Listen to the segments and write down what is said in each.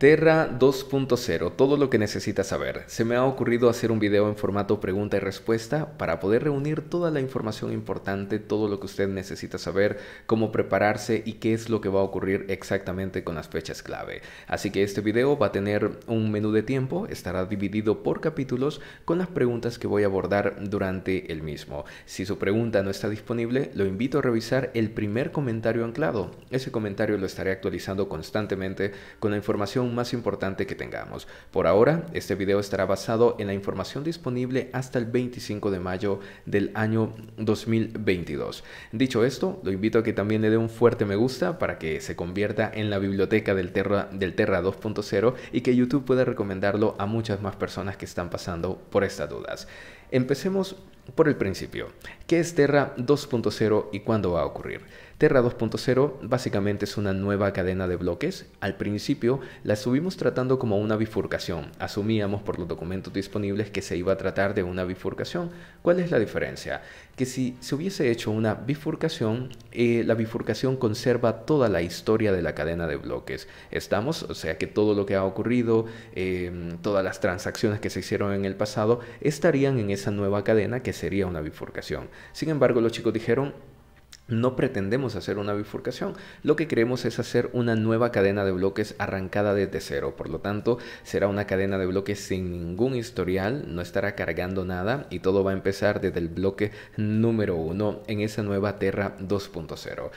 Terra 2.0, todo lo que necesitas saber. Se me ha ocurrido hacer un video en formato pregunta y respuesta para poder reunir toda la información importante, todo lo que usted necesita saber, cómo prepararse y qué es lo que va a ocurrir exactamente con las fechas clave. Así que este video va a tener un menú de tiempo, estará dividido por capítulos con las preguntas que voy a abordar durante el mismo. Si su pregunta no está disponible, lo invito a revisar el primer comentario anclado. Ese comentario lo estaré actualizando constantemente con la información más importante que tengamos. Por ahora, este video estará basado en la información disponible hasta el 25 de mayo del año 2022. Dicho esto, lo invito a que también le dé un fuerte me gusta para que se convierta en la biblioteca del Terra, del Terra 2.0 y que YouTube pueda recomendarlo a muchas más personas que están pasando por estas dudas. Empecemos por el principio. ¿Qué es Terra 2.0 y cuándo va a ocurrir? Terra 2.0 básicamente es una nueva cadena de bloques. Al principio la estuvimos tratando como una bifurcación. Asumíamos por los documentos disponibles que se iba a tratar de una bifurcación. ¿Cuál es la diferencia? Que si se hubiese hecho una bifurcación, eh, la bifurcación conserva toda la historia de la cadena de bloques. Estamos, o sea que todo lo que ha ocurrido, eh, todas las transacciones que se hicieron en el pasado, estarían en ese esa nueva cadena que sería una bifurcación. Sin embargo, los chicos dijeron, no pretendemos hacer una bifurcación, lo que queremos es hacer una nueva cadena de bloques arrancada desde cero, por lo tanto será una cadena de bloques sin ningún historial, no estará cargando nada y todo va a empezar desde el bloque número 1 en esa nueva Terra 2.0.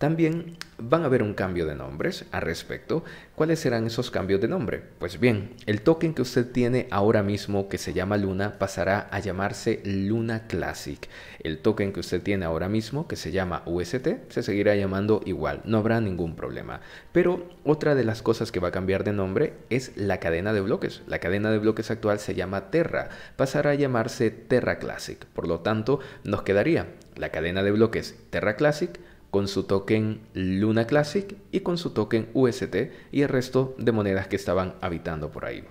También van a haber un cambio de nombres al respecto. ¿Cuáles serán esos cambios de nombre? Pues bien, el token que usted tiene ahora mismo que se llama Luna pasará a llamarse Luna Classic. El token que usted tiene ahora mismo que se llama UST se seguirá llamando igual, no habrá ningún problema. Pero otra de las cosas que va a cambiar de nombre es la cadena de bloques. La cadena de bloques actual se llama Terra, pasará a llamarse Terra Classic. Por lo tanto, nos quedaría la cadena de bloques Terra Classic con su token Luna Classic y con su token UST y el resto de monedas que estaban habitando por ahí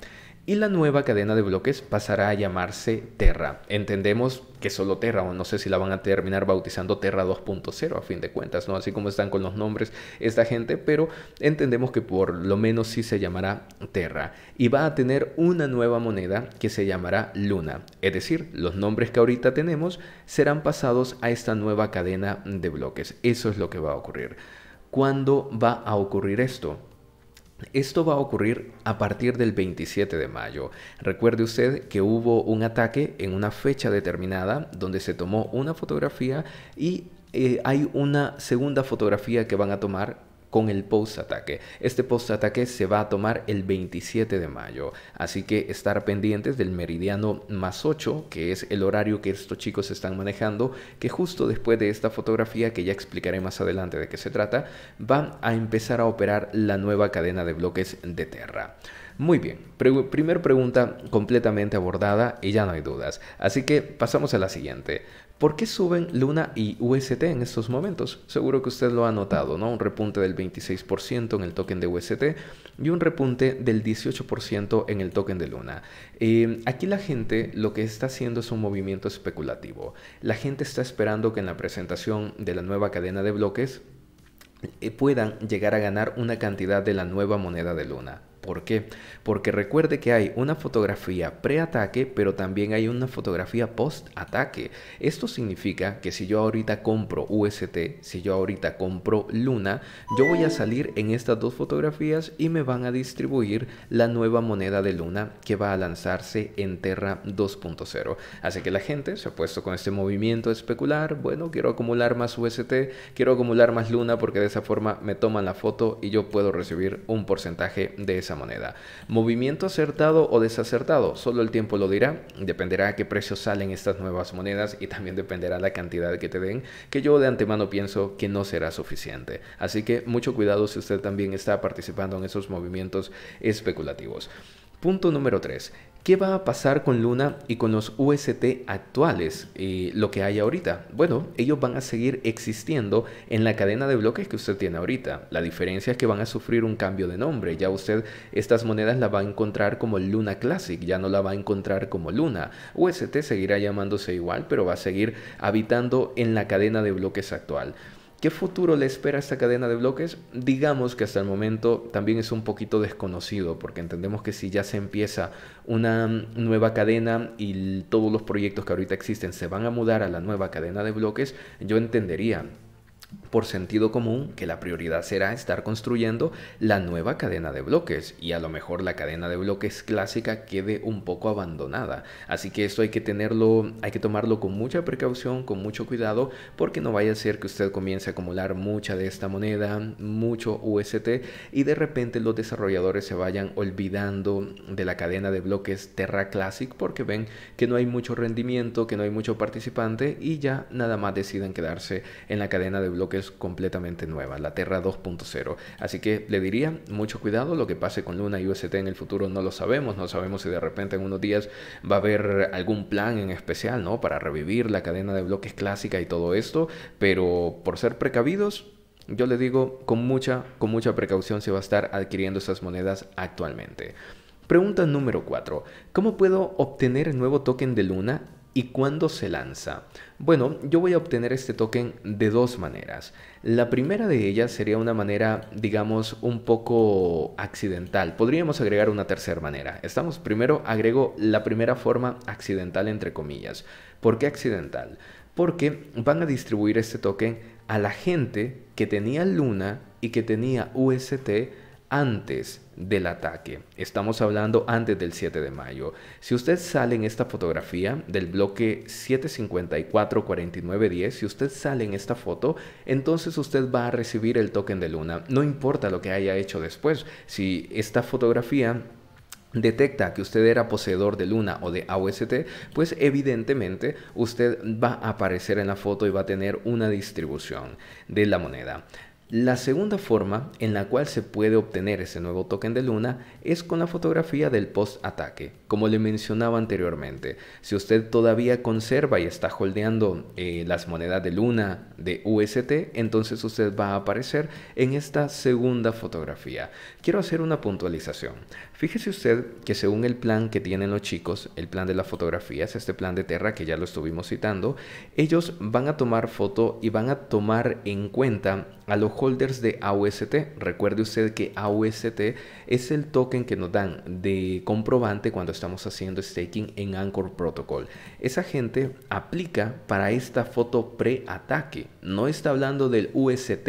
y la nueva cadena de bloques pasará a llamarse Terra. Entendemos que solo Terra, o no sé si la van a terminar bautizando Terra 2.0 a fin de cuentas, ¿no? Así como están con los nombres esta gente, pero entendemos que por lo menos sí se llamará Terra. Y va a tener una nueva moneda que se llamará Luna. Es decir, los nombres que ahorita tenemos serán pasados a esta nueva cadena de bloques. Eso es lo que va a ocurrir. ¿Cuándo va a ocurrir esto? Esto va a ocurrir a partir del 27 de mayo. Recuerde usted que hubo un ataque en una fecha determinada donde se tomó una fotografía y eh, hay una segunda fotografía que van a tomar con el post-ataque. Este post-ataque se va a tomar el 27 de mayo, así que estar pendientes del meridiano más 8, que es el horario que estos chicos están manejando, que justo después de esta fotografía, que ya explicaré más adelante de qué se trata, van a empezar a operar la nueva cadena de bloques de Terra. Muy bien, primera primer pregunta completamente abordada y ya no hay dudas. Así que pasamos a la siguiente. ¿Por qué suben Luna y UST en estos momentos? Seguro que usted lo ha notado, ¿no? Un repunte del 26% en el token de UST y un repunte del 18% en el token de Luna. Em, aquí la gente lo que está haciendo es un movimiento especulativo. La gente está esperando que en la presentación de la nueva cadena de bloques eh, puedan llegar a ganar una cantidad de la nueva moneda de Luna. ¿Por qué? porque recuerde que hay una fotografía pre-ataque, pero también hay una fotografía post-ataque. Esto significa que si yo ahorita compro UST, si yo ahorita compro Luna, yo voy a salir en estas dos fotografías y me van a distribuir la nueva moneda de Luna que va a lanzarse en Terra 2.0. Así que la gente se ha puesto con este movimiento especular, bueno, quiero acumular más UST, quiero acumular más Luna porque de esa forma me toman la foto y yo puedo recibir un porcentaje de esa moneda. Movimiento acertado o desacertado, solo el tiempo lo dirá, dependerá a qué precio salen estas nuevas monedas y también dependerá la cantidad que te den, que yo de antemano pienso que no será suficiente. Así que mucho cuidado si usted también está participando en esos movimientos especulativos. Punto número 3. ¿Qué va a pasar con Luna y con los UST actuales y eh, lo que hay ahorita? Bueno, ellos van a seguir existiendo en la cadena de bloques que usted tiene ahorita. La diferencia es que van a sufrir un cambio de nombre. Ya usted estas monedas las va a encontrar como Luna Classic, ya no la va a encontrar como Luna. UST seguirá llamándose igual, pero va a seguir habitando en la cadena de bloques actual. ¿Qué futuro le espera a esta cadena de bloques? Digamos que hasta el momento también es un poquito desconocido, porque entendemos que si ya se empieza una nueva cadena y todos los proyectos que ahorita existen se van a mudar a la nueva cadena de bloques, yo entendería por sentido común que la prioridad será estar construyendo la nueva cadena de bloques y a lo mejor la cadena de bloques clásica quede un poco abandonada. Así que esto hay que tenerlo, hay que tomarlo con mucha precaución, con mucho cuidado, porque no vaya a ser que usted comience a acumular mucha de esta moneda, mucho UST y de repente los desarrolladores se vayan olvidando de la cadena de bloques Terra Classic porque ven que no hay mucho rendimiento, que no hay mucho participante y ya nada más decidan quedarse en la cadena de bloques es completamente nueva, la Terra 2.0. Así que le diría mucho cuidado, lo que pase con Luna y UST en el futuro no lo sabemos, no sabemos si de repente en unos días va a haber algún plan en especial, ¿no? Para revivir la cadena de bloques clásica y todo esto, pero por ser precavidos, yo le digo, con mucha, con mucha precaución se va a estar adquiriendo esas monedas actualmente. Pregunta número 4. ¿Cómo puedo obtener el nuevo token de Luna ¿Y cuándo se lanza? Bueno, yo voy a obtener este token de dos maneras. La primera de ellas sería una manera, digamos, un poco accidental. Podríamos agregar una tercera manera. Estamos primero, agrego la primera forma accidental entre comillas. ¿Por qué accidental? Porque van a distribuir este token a la gente que tenía Luna y que tenía UST antes del ataque. Estamos hablando antes del 7 de mayo. Si usted sale en esta fotografía del bloque 754-4910, si usted sale en esta foto, entonces usted va a recibir el token de luna. No importa lo que haya hecho después. Si esta fotografía detecta que usted era poseedor de Luna o de aust pues evidentemente usted va a aparecer en la foto y va a tener una distribución de la moneda. La segunda forma en la cual se puede obtener ese nuevo token de Luna es con la fotografía del post-ataque, como le mencionaba anteriormente. Si usted todavía conserva y está holdeando eh, las monedas de Luna de UST, entonces usted va a aparecer en esta segunda fotografía. Quiero hacer una puntualización. Fíjese usted que según el plan que tienen los chicos, el plan de las fotografías, este plan de Terra que ya lo estuvimos citando, ellos van a tomar foto y van a tomar en cuenta a los holders de AUST. Recuerde usted que AUST es el token que nos dan de comprobante cuando estamos haciendo staking en Anchor Protocol. Esa gente aplica para esta foto pre-ataque. No está hablando del UST,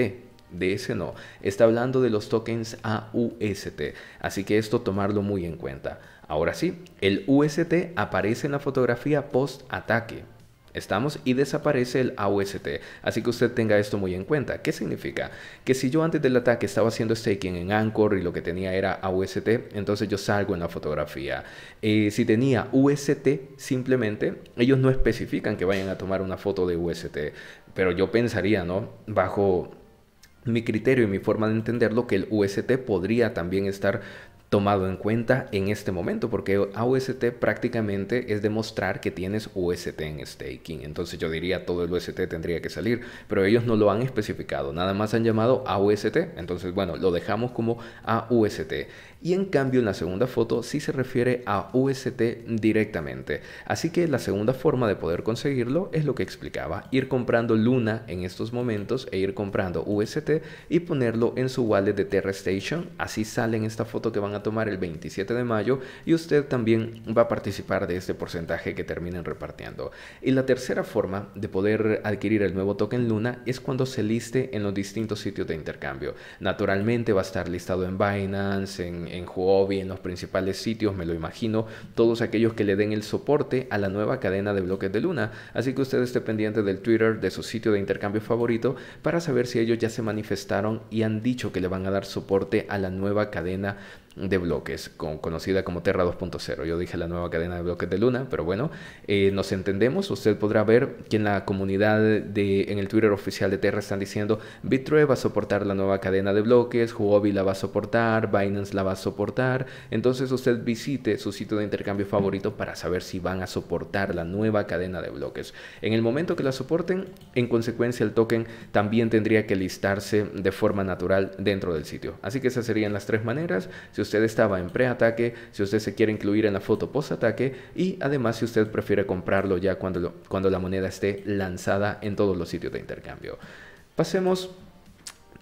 de ese no. Está hablando de los tokens AUST, así que esto tomarlo muy en cuenta. Ahora sí, el UST aparece en la fotografía post ataque. Estamos y desaparece el AUST, así que usted tenga esto muy en cuenta. ¿Qué significa? Que si yo antes del ataque estaba haciendo staking en Anchor y lo que tenía era AUST, entonces yo salgo en la fotografía. Eh, si tenía UST, simplemente ellos no especifican que vayan a tomar una foto de UST, pero yo pensaría, ¿no? Bajo mi criterio y mi forma de entenderlo... que el UST podría también estar tomado en cuenta en este momento, porque AUST prácticamente es demostrar que tienes UST en staking. Entonces yo diría todo el UST tendría que salir, pero ellos no lo han especificado, nada más han llamado AUST. Entonces, bueno, lo dejamos como AUST. Y en cambio, en la segunda foto sí se refiere a UST directamente. Así que la segunda forma de poder conseguirlo es lo que explicaba, ir comprando Luna en estos momentos e ir comprando UST y ponerlo en su wallet de Terra Station. Así sale en esta foto que van a tomar el 27 de mayo y usted también va a participar de este porcentaje que terminen repartiendo. Y la tercera forma de poder adquirir el nuevo token Luna es cuando se liste en los distintos sitios de intercambio. Naturalmente va a estar listado en Binance, en, en Huobi, en los principales sitios, me lo imagino, todos aquellos que le den el soporte a la nueva cadena de bloques de Luna. Así que usted esté pendiente del Twitter de su sitio de intercambio favorito para saber si ellos ya se manifestaron y han dicho que le van a dar soporte a la nueva cadena de bloques, conocida como Terra 2.0. Yo dije la nueva cadena de bloques de Luna, pero bueno, eh, nos entendemos. Usted podrá ver que en la comunidad de, en el Twitter oficial de Terra están diciendo Bitre va a soportar la nueva cadena de bloques, Huobi la va a soportar, Binance la va a soportar. Entonces usted visite su sitio de intercambio favorito para saber si van a soportar la nueva cadena de bloques. En el momento que la soporten, en consecuencia el token también tendría que listarse de forma natural dentro del sitio. Así que esas serían las tres maneras si usted estaba en preataque, si usted se quiere incluir en la foto post-ataque y además si usted prefiere comprarlo ya cuando, cuando la moneda esté lanzada en todos los sitios de intercambio. Pasemos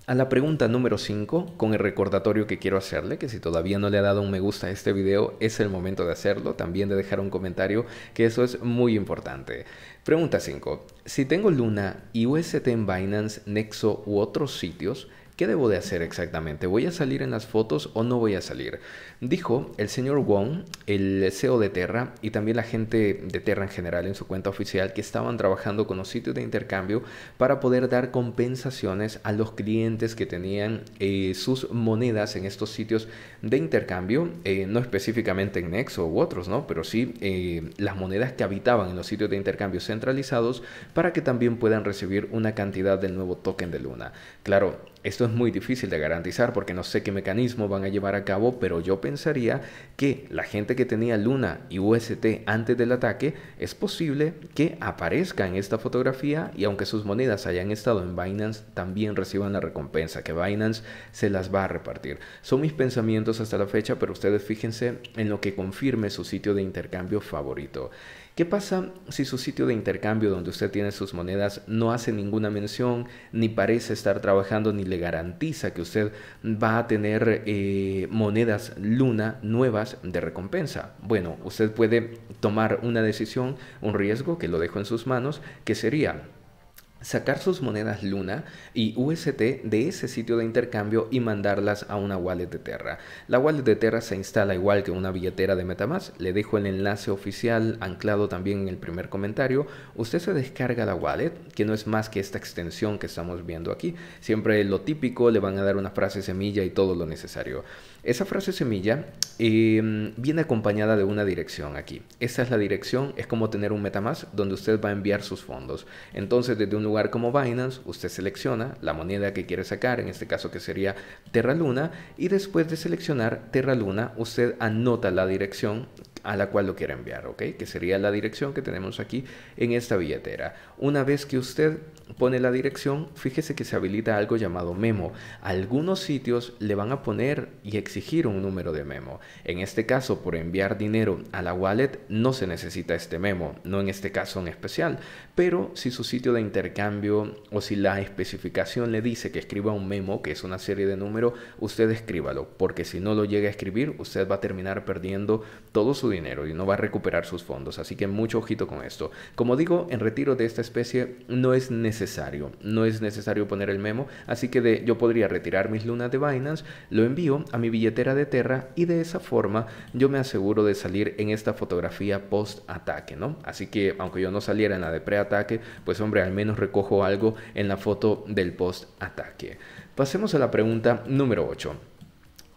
a la pregunta número 5, con el recordatorio que quiero hacerle, que si todavía no le ha dado un me gusta a este video, es el momento de hacerlo, también de dejar un comentario, que eso es muy importante. Pregunta 5. Si tengo Luna y UST en Binance, Nexo u otros sitios, ¿Qué debo de hacer exactamente? ¿Voy a salir en las fotos o no voy a salir? Dijo el señor Wong, el CEO de Terra y también la gente de Terra en general en su cuenta oficial que estaban trabajando con los sitios de intercambio para poder dar compensaciones a los clientes que tenían eh, sus monedas en estos sitios de intercambio, eh, no específicamente en Nexo u otros, ¿no? Pero sí eh, las monedas que habitaban en los sitios de intercambio centralizados para que también puedan recibir una cantidad del nuevo token de Luna. Claro, esto es muy difícil de garantizar porque no sé qué mecanismo van a llevar a cabo, pero yo pensaría que la gente que tenía Luna y UST antes del ataque es posible que aparezca en esta fotografía y aunque sus monedas hayan estado en Binance, también reciban la recompensa, que Binance se las va a repartir. Son mis pensamientos hasta la fecha, pero ustedes fíjense en lo que confirme su sitio de intercambio favorito. ¿Qué pasa si su sitio de intercambio donde usted tiene sus monedas no hace ninguna mención, ni parece estar trabajando, ni le garantiza que usted va a tener eh, monedas luna nuevas de recompensa? Bueno, usted puede tomar una decisión, un riesgo que lo dejo en sus manos, que sería sacar sus monedas Luna y UST de ese sitio de intercambio y mandarlas a una wallet de Terra. La wallet de Terra se instala igual que una billetera de Metamask, le dejo el enlace oficial anclado también en el primer comentario. Usted se descarga la wallet, que no es más que esta extensión que estamos viendo aquí. Siempre lo típico, le van a dar una frase semilla y todo lo necesario. Esa frase semilla em, viene acompañada de una dirección aquí. Esa es la dirección, es como tener un MetaMask donde usted va a enviar sus fondos. Entonces, desde un lugar como Binance, usted selecciona la moneda que quiere sacar, en este caso que sería Terra Luna, y después de seleccionar Terra Luna, usted anota la dirección a la cual lo quiera enviar, ¿ok? Que sería la dirección que tenemos aquí en esta billetera. Una vez que usted pone la dirección, fíjese que se habilita algo llamado memo. Algunos sitios le van a poner y exigir un número de memo. En este caso, por enviar dinero a la wallet, no se necesita este memo, no en este caso en especial. Pero si su sitio de intercambio o si la especificación le dice que escriba un memo, que es una serie de números, usted escríbalo, porque si no lo llega a escribir, usted va a terminar perdiendo todo su dinero dinero y no va a recuperar sus fondos, así que mucho ojito con esto. Como digo, en retiro de esta especie no es necesario, no es necesario poner el memo, así que de, yo podría retirar mis lunas de Binance, lo envío a mi billetera de Terra y de esa forma yo me aseguro de salir en esta fotografía post ataque, ¿no? Así que aunque yo no saliera en la de pre-ataque, pues hombre, al menos recojo algo en la foto del post ataque. Pasemos a la pregunta número 8.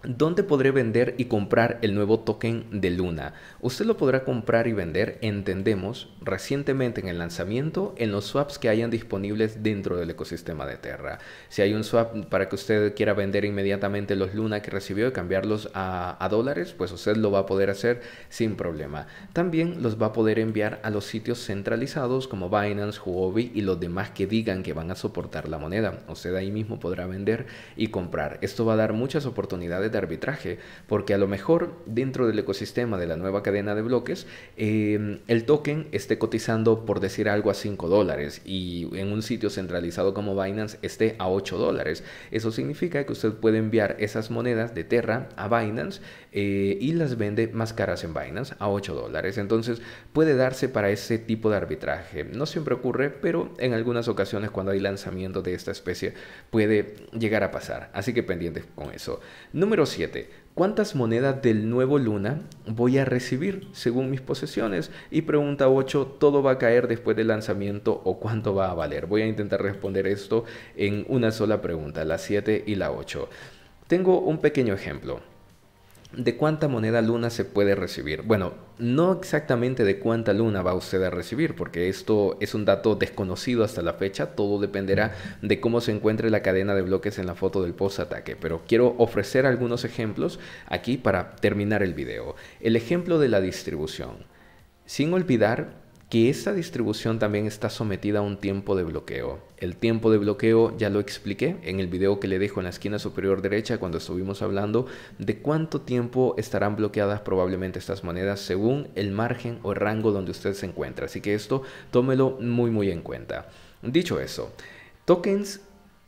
¿Dónde podré vender y comprar el nuevo token de Luna? Usted lo podrá comprar y vender, entendemos, recientemente en el lanzamiento en los swaps que hayan disponibles dentro del ecosistema de Terra. Si hay un swap para que usted quiera vender inmediatamente los Luna que recibió y cambiarlos a, dólares, pues usted lo va a poder hacer sin problema. También los va a poder enviar a los sitios centralizados como Binance, Huobi y los demás que digan que van a soportar la moneda. Usted ahí mismo podrá vender y comprar. Esto va a dar muchas oportunidades de arbitraje, porque a lo mejor dentro del ecosistema de la nueva cadena de bloques, em, el token esté cotizando, por decir algo, a 5 dólares y en un sitio centralizado como Binance esté a 8 dólares. Eso significa que usted puede enviar esas monedas de Terra a Binance eh, y las vende más caras en Binance a 8 dólares. Entonces puede darse para ese tipo de arbitraje. No siempre ocurre, pero en algunas ocasiones cuando hay lanzamiento de esta especie puede llegar a pasar. Así que pendientes con eso. Número 7. ¿Cuántas monedas del nuevo luna voy a recibir según mis posesiones? Y pregunta 8, ¿todo va a caer después del lanzamiento o cuánto va a valer? Voy a intentar responder esto en una sola pregunta, la 7 y la 8. Tengo un pequeño ejemplo. ¿De cuánta moneda luna se puede recibir? Bueno, no exactamente de cuánta luna va usted a recibir, porque esto es un dato desconocido hasta la fecha. Todo dependerá de cómo se encuentre la cadena de bloques en la foto del post-ataque. Pero quiero ofrecer algunos ejemplos aquí para terminar el video. El ejemplo de la distribución. Sin olvidar que esta distribución también está sometida a un tiempo de bloqueo. El tiempo de bloqueo ya lo expliqué en el video que le dejo en la esquina superior derecha cuando estuvimos hablando de cuánto tiempo estarán bloqueadas probablemente estas monedas según el margen o rango donde usted se encuentra. Así que esto tómelo muy muy en cuenta. Dicho eso, tokens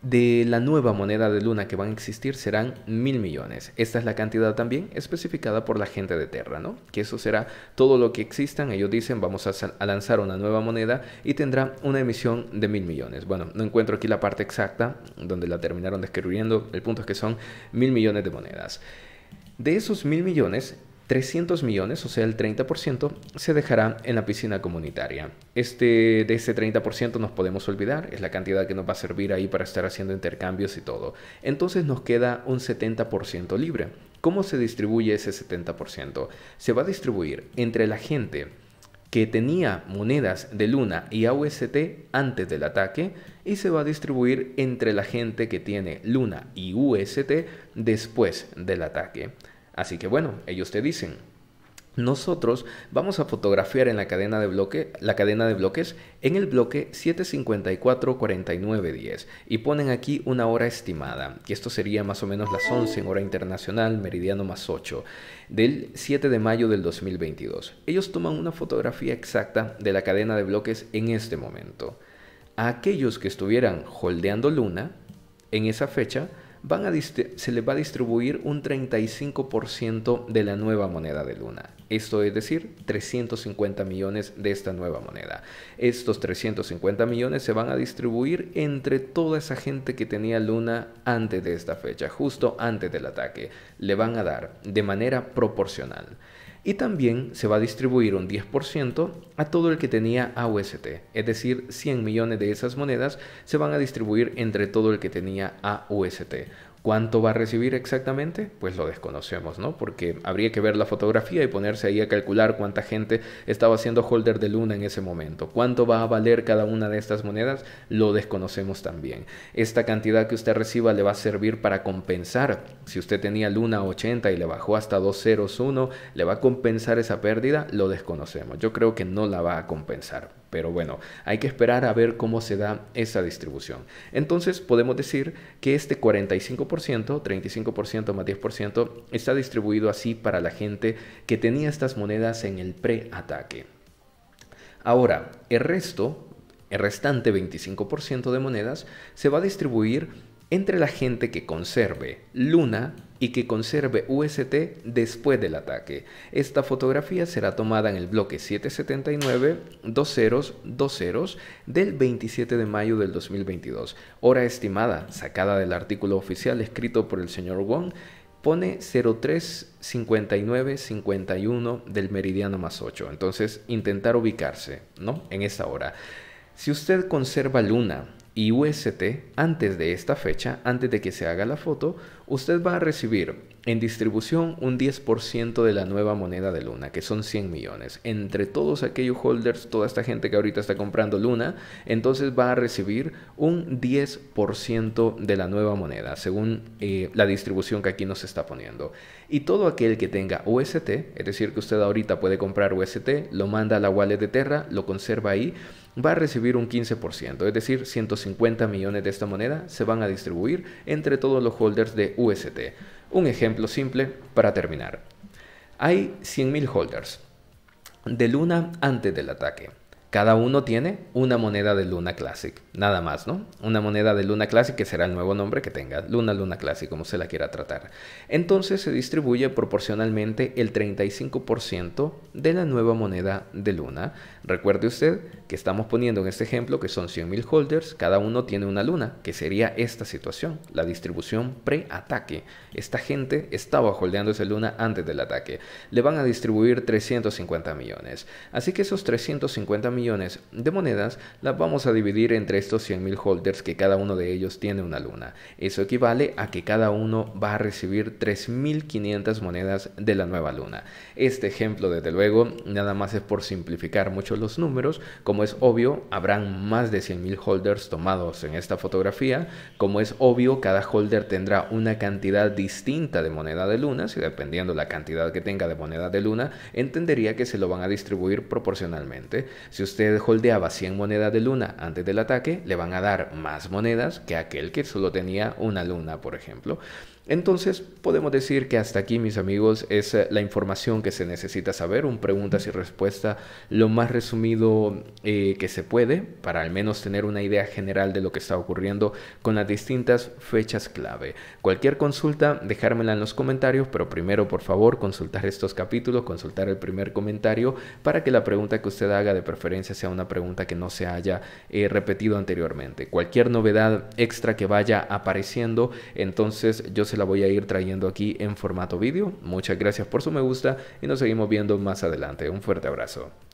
de la nueva moneda de Luna que van a existir serán mil millones. Esta es la cantidad también especificada por la gente de Terra, ¿no? Que eso será todo lo que existan. Ellos dicen vamos a, lanzar una nueva moneda y tendrá una emisión de mil millones. Bueno, no encuentro aquí la parte exacta donde la terminaron describiendo. El punto es que son mil millones de monedas. De esos mil millones, 300 millones, o sea, el 30%, se dejará en la piscina comunitaria. Este, de ese 30% nos podemos olvidar, es la cantidad que nos va a servir ahí para estar haciendo intercambios y todo. Entonces nos queda un 70% libre. ¿Cómo se distribuye ese 70%? Se va a distribuir entre la gente que tenía monedas de Luna y AUST antes del ataque y se va a distribuir entre la gente que tiene Luna y UST después del ataque. Así que bueno, ellos te dicen, nosotros vamos a fotografiar en la cadena de, bloque, la cadena de bloques en el bloque 754-4910 y ponen aquí una hora estimada, que esto sería más o menos las 11 en hora internacional, meridiano más 8, del 7 de mayo del 2022. Ellos toman una fotografía exacta de la cadena de bloques en este momento. A aquellos que estuvieran holdeando Luna en esa fecha, a se le va a distribuir un 35% de la nueva moneda de Luna. Esto es decir, 350 millones de esta nueva moneda. Estos 350 millones se van a distribuir entre toda esa gente que tenía Luna antes de esta fecha, justo antes del ataque. Le van a dar de manera proporcional y también se va a distribuir un 10% a todo el que tenía AUST, es decir, 100 millones de esas monedas se van a distribuir entre todo el que tenía AUST. ¿Cuánto va a recibir exactamente? Pues lo desconocemos, ¿no? Porque habría que ver la fotografía y ponerse ahí a calcular cuánta gente estaba siendo holder de Luna en ese momento. ¿Cuánto va a valer cada una de estas monedas? Lo desconocemos también. Esta cantidad que usted reciba le va a servir para compensar. Si usted tenía Luna 80 y le bajó hasta 201, ¿le va a compensar esa pérdida? Lo desconocemos. Yo creo que no la va a compensar. Pero bueno, hay que esperar a ver cómo se da esa distribución. Entonces podemos decir que este 45%, 35% más 10% está distribuido así para la gente que tenía estas monedas en el pre-ataque. Ahora, el resto, el restante 25% de monedas se va a distribuir entre la gente que conserve Luna y que conserve UST después del ataque. Esta fotografía será tomada en el bloque 779 2020 del 27 de mayo del 2022. Hora estimada, sacada del artículo oficial escrito por el señor Wong, pone 03-59-51 del meridiano más 8. Entonces, intentar ubicarse, ¿no? En esa hora. Si usted conserva Luna y UST antes de esta fecha, antes de que se haga la foto, usted va a recibir en distribución un 10% de la nueva moneda de Luna, que son 100 millones. Entre todos aquellos holders, toda esta gente que ahorita está comprando Luna, entonces va a recibir un 10% de la nueva moneda, según eh, la distribución que aquí nos está poniendo. Y todo aquel que tenga UST, es decir, que usted ahorita puede comprar UST, lo manda a la wallet de Terra, lo conserva ahí va a recibir un 15%, es decir, 150 millones de esta moneda se van a distribuir entre todos los holders de UST. Un ejemplo simple para terminar. Hay 100.000 holders de Luna antes del ataque. Cada uno tiene una moneda de Luna Classic. Nada más, ¿no? Una moneda de Luna clásica, que será el nuevo nombre que tenga, Luna Luna Classic, como se la quiera tratar. Entonces se distribuye proporcionalmente el 35% de la nueva moneda de Luna. Recuerde usted que estamos poniendo en este ejemplo que son 100.000 holders, cada uno tiene una Luna, que sería esta situación, la distribución pre-ataque. Esta gente estaba holdeando esa Luna antes del ataque. Le van a distribuir 350 millones. Así que esos 350 millones de monedas las vamos a dividir entre estos 100.000 holders que cada uno de ellos tiene una luna. Eso equivale a que cada uno va a recibir 3.500 monedas de la nueva luna. Este ejemplo, desde luego, nada más es por simplificar mucho los números. Como es obvio, habrán más de 100.000 holders tomados en esta fotografía. Como es obvio, cada holder tendrá una cantidad distinta de moneda de luna, si dependiendo la cantidad que tenga de moneda de luna, entendería que se lo van a distribuir proporcionalmente. Si usted holdeaba 100 monedas de luna antes del ataque, le van a dar más monedas que aquel que solo tenía una luna, por ejemplo. Entonces podemos decir que hasta aquí mis amigos es eh, la información que se necesita saber, un preguntas y respuesta lo más resumido eh, que se puede para al menos tener una idea general de lo que está ocurriendo con las distintas fechas clave. Cualquier consulta dejármela en los comentarios, pero primero por favor consultar estos capítulos, consultar el primer comentario para que la pregunta que usted haga de preferencia sea una pregunta que no se haya eh, repetido anteriormente. Cualquier novedad extra que vaya apareciendo, entonces yo se la voy a ir trayendo aquí en formato vídeo. Muchas gracias por su me gusta y nos seguimos viendo más adelante. Un fuerte abrazo.